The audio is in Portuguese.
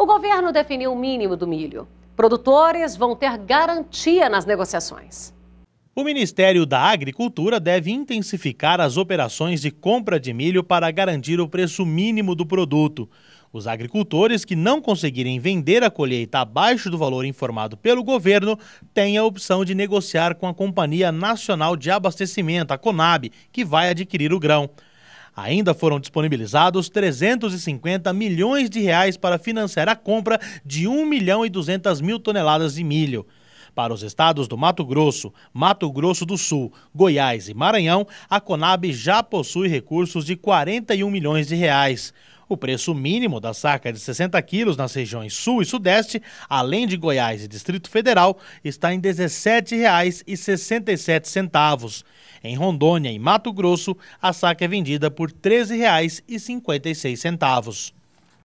O governo definiu o mínimo do milho. Produtores vão ter garantia nas negociações. O Ministério da Agricultura deve intensificar as operações de compra de milho para garantir o preço mínimo do produto. Os agricultores que não conseguirem vender a colheita abaixo do valor informado pelo governo têm a opção de negociar com a Companhia Nacional de Abastecimento, a Conab, que vai adquirir o grão. Ainda foram disponibilizados 350 milhões de reais para financiar a compra de 1 milhão e 200 mil toneladas de milho. Para os estados do Mato Grosso, Mato Grosso do Sul, Goiás e Maranhão, a Conab já possui recursos de 41 milhões de reais. O preço mínimo da saca é de 60 quilos nas regiões Sul e Sudeste, além de Goiás e Distrito Federal, está em R$ 17,67. Em Rondônia e Mato Grosso, a saca é vendida por R$ 13,56.